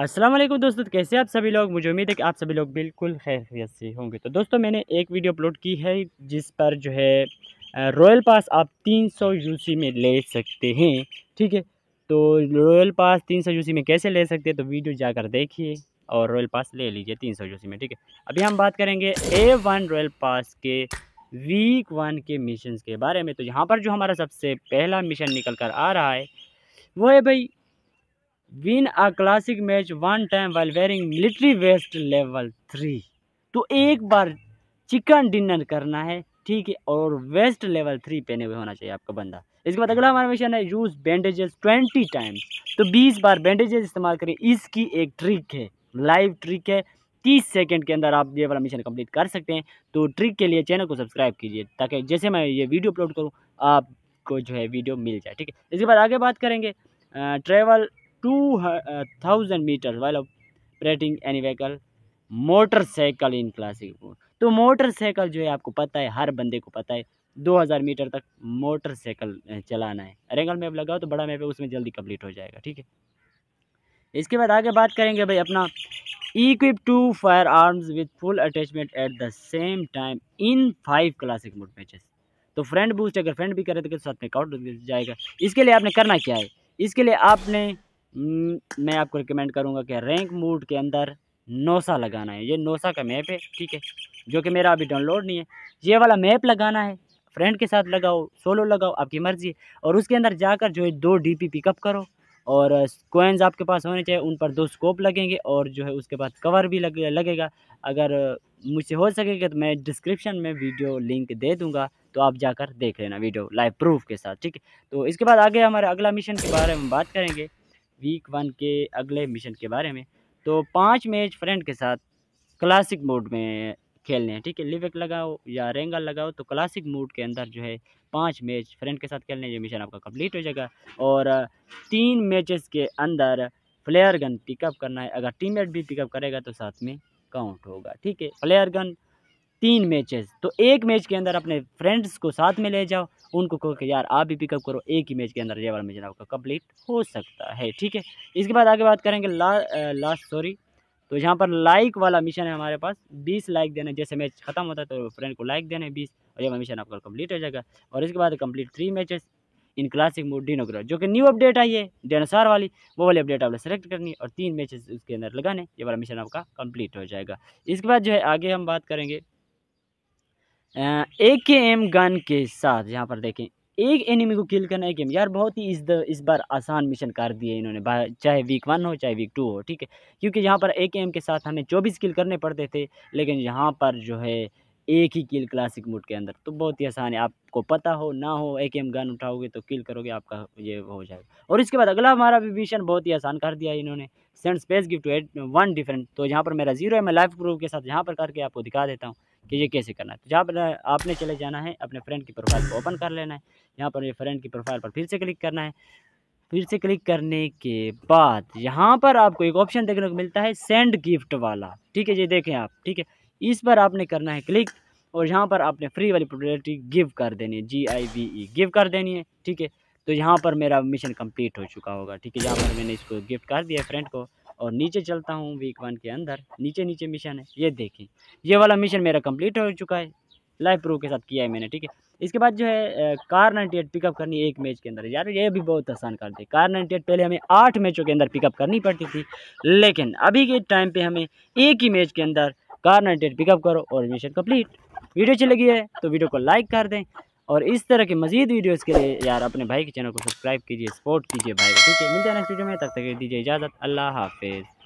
अस्सलाम वालेकुम दोस्तों कैसे आप सभी लोग मुझे उम्मीद है कि आप सभी लोग बिल्कुल खैरियत से होंगे तो दोस्तों मैंने एक वीडियो अपलोड की है जिस पर जो है रॉयल पास आप 300 यूसी में ले सकते हैं ठीक है तो रॉयल पास 300 यूसी में कैसे ले सकते हैं तो वीडियो जाकर देखिए और रॉयल पास ले लीजिए 300 यूसी में ठीक है अभी हम बात करेंगे ए वन रॉयल पास के वीक वन के मिशन के बारे में तो यहाँ पर जो हमारा सबसे पहला मिशन निकल कर आ रहा है वो है भाई win a classic match one time while wearing military vest level three तो एक बार चिकन डिनर करना है ठीक है और वेस्ट लेवल थ्री पहने हुए होना चाहिए आपका बंदा इसके बाद अगला हमारा मिशन है यूज़ बैंडेजेस ट्वेंटी टाइम्स तो बीस बार बैंडेजेस इस्तेमाल करें इसकी एक ट्रिक है लाइव ट्रिक है तीस सेकेंड के अंदर आप ये वाला मिशन कंप्लीट कर सकते हैं तो ट्रिक के लिए चैनल को सब्सक्राइब कीजिए ताकि जैसे मैं ये वीडियो अपलोड करूँ आपको जो है वीडियो मिल जाए ठीक है इसके बाद आगे बात करेंगे travel thousand meter while operating any vehicle motorcycle in classic board तो मोटरसाइकिल जो है आपको पता है हर बंदे को पता है 2000 मीटर तक मोटरसाइकिल चलाना है रेंगल मैप लगाओ तो बड़ा मैप है उसमें जल्दी कंप्लीट हो जाएगा ठीक है इसके बाद आगे बात करेंगे भाई अपना equip two firearms with full attachment at the same time in five classic mode matches तो फ्रेंड बूस्ट अगर फ्रेंड भी करे तो साथ में काउंट जाएगा इसके लिए आपने करना क्या है इसके लिए आपने हम्म, मैं आपको रिकमेंड करूँगा कि रैंक मूड के अंदर नौसा लगाना है ये नौसा का मैप है ठीक है जो कि मेरा अभी डाउनलोड नहीं है ये वाला मैप लगाना है फ्रेंड के साथ लगाओ सोलो लगाओ आपकी मर्ज़ी है और उसके अंदर जाकर जो है दो डी पी पिकअप करो और कोइंस आपके पास होने चाहिए उन पर दो स्कोप लगेंगे और जो है उसके बाद कवर भी लगे लगेगा अगर मुझसे हो सकेगा तो मैं डिस्क्रिप्शन में वीडियो लिंक दे दूँगा तो आप जाकर देख लेना वीडियो लाइव प्रूफ के साथ ठीक है तो इसके बाद आगे हमारे अगला मिशन के बारे में बात करेंगे वीक वन के अगले मिशन के बारे में तो पाँच मैच फ्रेंड के साथ क्लासिक मोड में खेलने हैं ठीक है लिवेक लगाओ या रेंगल लगाओ तो क्लासिक मोड के अंदर जो है पांच मैच फ्रेंड के साथ खेलने ये मिशन आपका कंप्लीट हो जाएगा और तीन मैचेस के अंदर फ्लेयर गन पिकअप करना है अगर मेट भी पिकअप करेगा तो साथ में काउंट होगा ठीक है फ्लेयर गन तीन मैचेस तो एक मैच के अंदर अपने फ्रेंड्स को साथ में ले जाओ उनको कहो कि यार आप भी पिकअप करो एक ही मैच के अंदर ये वाला मैच आपका कंप्लीट हो सकता है ठीक है इसके बाद आगे बात करेंगे ला लास्ट सॉरी तो यहाँ पर लाइक वाला मिशन है हमारे पास बीस लाइक देने जैसे मैच खत्म होता है तो फ्रेंड को लाइक देने बीस और ये वाला मिशन आपका कंप्लीट हो जाएगा और इसके बाद complete three matches in classic mode डिनोग्राफ जो कि न्यू अपडेट आई है डेनासार वाली वो वाली अपडेट आपने सेलेक्ट करनी है और तीन मैचेस उसके अंदर लगाने ये वाला मिशन आपका कंप्लीट हो जाएगा इसके बाद जो है आगे हम बात करेंगे ए के एम गन के साथ यहाँ पर देखें एक एनिमी को किल करना है गेम यार बहुत ही इस द इस बार आसान मिशन कर दिए इन्होंने चाहे वीक वन हो चाहे वीक टू हो ठीक है क्योंकि यहाँ पर एक एम के साथ हमें चौबीस किल करने पड़ते थे लेकिन यहाँ पर जो है एक ही किल क्लासिक मूड के अंदर तो बहुत ही आसान है आपको पता हो ना हो एक एम गन उठाओगे तो किल करोगे आपका ये हो जाएगा और इसके बाद अगला हमारा भी मिशन बहुत ही आसान कर दिया इन्होंने send space gift to eight one different तो यहाँ पर मेरा जीरो है मैं लाइफ प्रूफ के साथ यहाँ पर करके आपको दिखा देता हूँ कि ये कैसे करना है तो जहाँ पर आपने चले जाना है अपने फ्रेंड की प्रोफाइल को ओपन कर लेना है यहाँ पर ये फ्रेंड की प्रोफाइल पर फिर से क्लिक करना है फिर से क्लिक करने के बाद यहाँ पर आपको एक ऑप्शन देखने को मिलता है सेंड गिफ्ट वाला ठीक है ये देखें आप ठीक है इस पर आपने करना है क्लिक और यहाँ पर आपने फ्री वाली प्रोडक्टी गिव कर देनी है जी आई बी ई गिव कर देनी है ठीक है तो यहाँ पर मेरा मिशन कंप्लीट हो चुका होगा ठीक है यहाँ पर मैंने इसको गिफ्ट कर दिया फ्रेंड को और नीचे चलता हूँ वीक वन के अंदर नीचे नीचे मिशन है ये देखें ये वाला मिशन मेरा कंप्लीट हो चुका है लाइव प्रूफ के साथ किया है मैंने ठीक है इसके बाद जो है कार नाइन्टी एट पिकअप करनी एक मैच के अंदर यार ये भी बहुत आसान कर दे कार नाइन्टी एट पहले हमें आठ मैचों के अंदर पिकअप करनी पड़ती थी लेकिन अभी के टाइम पर हमें एक ही मैच के अंदर कार नाइन्टी एट पिकअप करो और मिशन कंप्लीट वीडियो अच्छी लगी है तो वीडियो को लाइक कर दें और इस तरह के मजीद वीडियोज़ के लिए यार अपने भाई के चैनल को सब्सक्राइब कीजिए सपोर्ट कीजिए भाई को ठीक है मिलते हैं नेक्स्ट वीडियो में तब तक, तक दीजिए इजाज़त अल्लाह हाफिज़